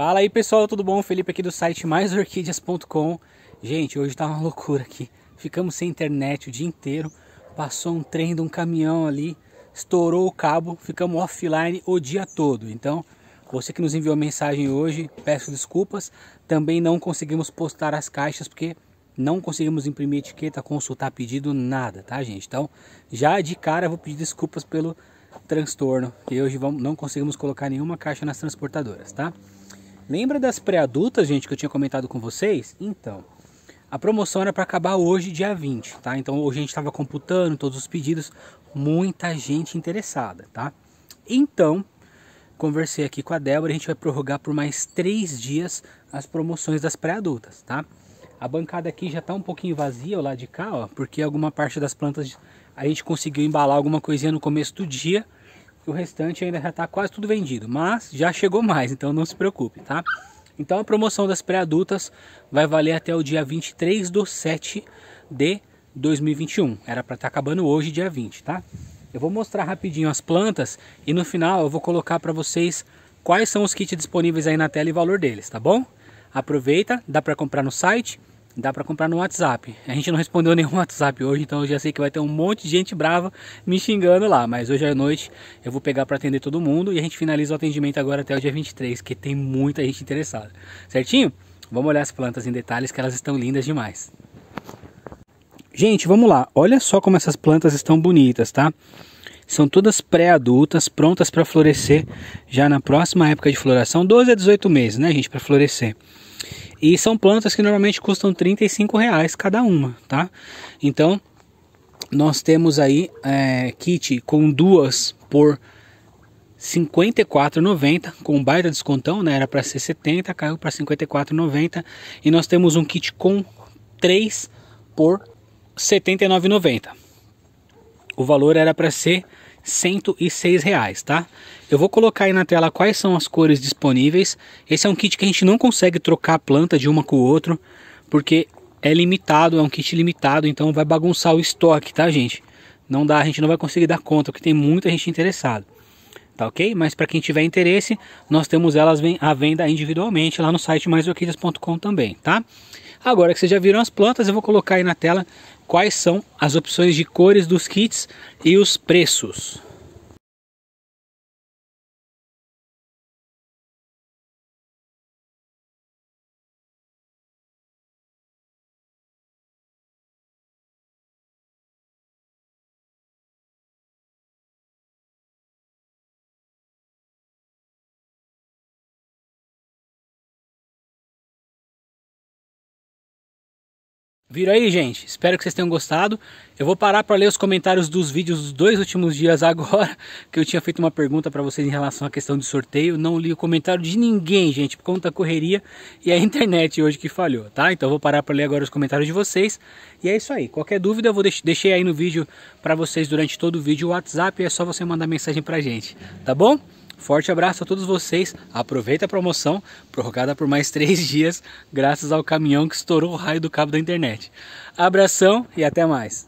Fala aí pessoal, tudo bom? Felipe aqui do site maisorquídeas.com. Gente, hoje tá uma loucura aqui. Ficamos sem internet o dia inteiro. Passou um trem de um caminhão ali, estourou o cabo, ficamos offline o dia todo. Então, você que nos enviou mensagem hoje, peço desculpas. Também não conseguimos postar as caixas porque não conseguimos imprimir etiqueta, consultar pedido, nada, tá, gente? Então, já de cara vou pedir desculpas pelo transtorno, que hoje não conseguimos colocar nenhuma caixa nas transportadoras, tá? Lembra das pré-adultas, gente, que eu tinha comentado com vocês? Então, a promoção era para acabar hoje, dia 20, tá? Então hoje a gente estava computando todos os pedidos, muita gente interessada, tá? Então, conversei aqui com a Débora, a gente vai prorrogar por mais três dias as promoções das pré-adultas, tá? A bancada aqui já está um pouquinho vazia, lá de cá, ó, porque alguma parte das plantas a gente conseguiu embalar alguma coisinha no começo do dia, o restante ainda já está quase tudo vendido, mas já chegou mais, então não se preocupe, tá? Então a promoção das pré-adultas vai valer até o dia 23 do 7 de 2021. Era para estar tá acabando hoje, dia 20, tá? Eu vou mostrar rapidinho as plantas e no final eu vou colocar para vocês quais são os kits disponíveis aí na tela e o valor deles, tá bom? Aproveita, dá para comprar no site dá para comprar no WhatsApp. A gente não respondeu nenhum WhatsApp hoje, então eu já sei que vai ter um monte de gente brava me xingando lá, mas hoje à noite eu vou pegar para atender todo mundo e a gente finaliza o atendimento agora até o dia 23, que tem muita gente interessada. Certinho? Vamos olhar as plantas em detalhes que elas estão lindas demais. Gente, vamos lá. Olha só como essas plantas estão bonitas, tá? são todas pré-adultas, prontas para florescer já na próxima época de floração, 12 a 18 meses, né, gente, para florescer. E são plantas que normalmente custam 35 reais cada uma, tá? Então, nós temos aí é, kit com duas por 54,90 com baita descontão, né? Era para ser 70, caiu para 54,90 e nós temos um kit com 3 por 79,90. O valor era para ser 106 reais, tá? Eu vou colocar aí na tela quais são as cores disponíveis. Esse é um kit que a gente não consegue trocar a planta de uma com o outro, porque é limitado, é um kit limitado, então vai bagunçar o estoque, tá, gente? Não dá, a gente não vai conseguir dar conta, porque tem muita gente interessada. Tá ok? Mas para quem tiver interesse, nós temos elas à venda individualmente lá no site maisorquídeas.com também, tá? Agora que vocês já viram as plantas, eu vou colocar aí na tela quais são as opções de cores dos kits e os preços. Vira aí, gente? Espero que vocês tenham gostado. Eu vou parar para ler os comentários dos vídeos dos dois últimos dias agora, que eu tinha feito uma pergunta para vocês em relação à questão de sorteio. Não li o comentário de ninguém, gente, por conta da correria e a internet hoje que falhou, tá? Então eu vou parar para ler agora os comentários de vocês. E é isso aí. Qualquer dúvida, eu vou deix deixei aí no vídeo para vocês durante todo o vídeo o WhatsApp. É só você mandar mensagem pra gente, tá bom? Forte abraço a todos vocês. Aproveita a promoção, prorrogada por mais três dias, graças ao caminhão que estourou o raio do cabo da internet. Abração e até mais.